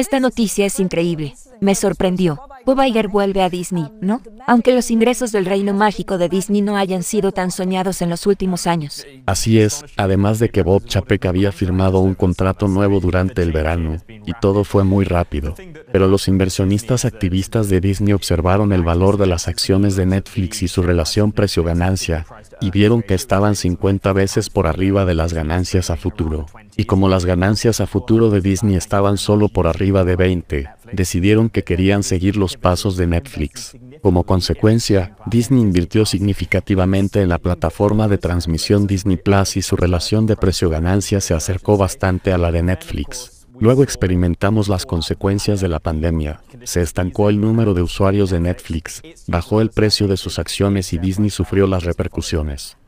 Esta noticia es increíble. Me sorprendió. Bob Iger vuelve a Disney, ¿no? Aunque los ingresos del reino mágico de Disney no hayan sido tan soñados en los últimos años. Así es, además de que Bob Chapek había firmado un contrato nuevo durante el verano, y todo fue muy rápido. Pero los inversionistas activistas de Disney observaron el valor de las acciones de Netflix y su relación precio-ganancia, y vieron que estaban 50 veces por arriba de las ganancias a futuro. Y como las ganancias a futuro de Disney estaban solo por arriba de 20, decidieron que querían seguir los pasos de Netflix. Como consecuencia, Disney invirtió significativamente en la plataforma de transmisión Disney Plus y su relación de precio-ganancia se acercó bastante a la de Netflix. Luego experimentamos las consecuencias de la pandemia. Se estancó el número de usuarios de Netflix, bajó el precio de sus acciones y Disney sufrió las repercusiones.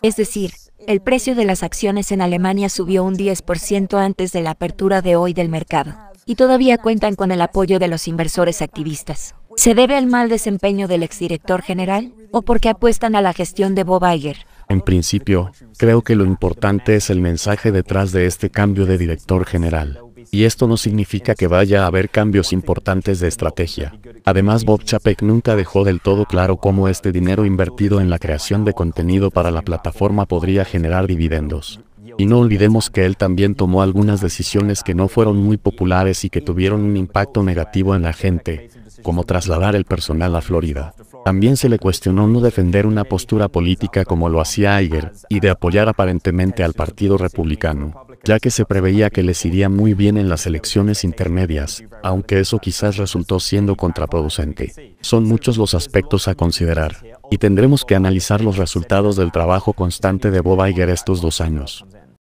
Es decir, el precio de las acciones en Alemania subió un 10% antes de la apertura de hoy del mercado, y todavía cuentan con el apoyo de los inversores activistas. ¿Se debe al mal desempeño del exdirector general o porque apuestan a la gestión de Bob Iger? En principio, creo que lo importante es el mensaje detrás de este cambio de director general. Y esto no significa que vaya a haber cambios importantes de estrategia. Además, Bob Chapek nunca dejó del todo claro cómo este dinero invertido en la creación de contenido para la plataforma podría generar dividendos. Y no olvidemos que él también tomó algunas decisiones que no fueron muy populares y que tuvieron un impacto negativo en la gente, como trasladar el personal a Florida. También se le cuestionó no defender una postura política como lo hacía Iger, y de apoyar aparentemente al Partido Republicano, ya que se preveía que les iría muy bien en las elecciones intermedias, aunque eso quizás resultó siendo contraproducente. Son muchos los aspectos a considerar, y tendremos que analizar los resultados del trabajo constante de Bob Iger estos dos años.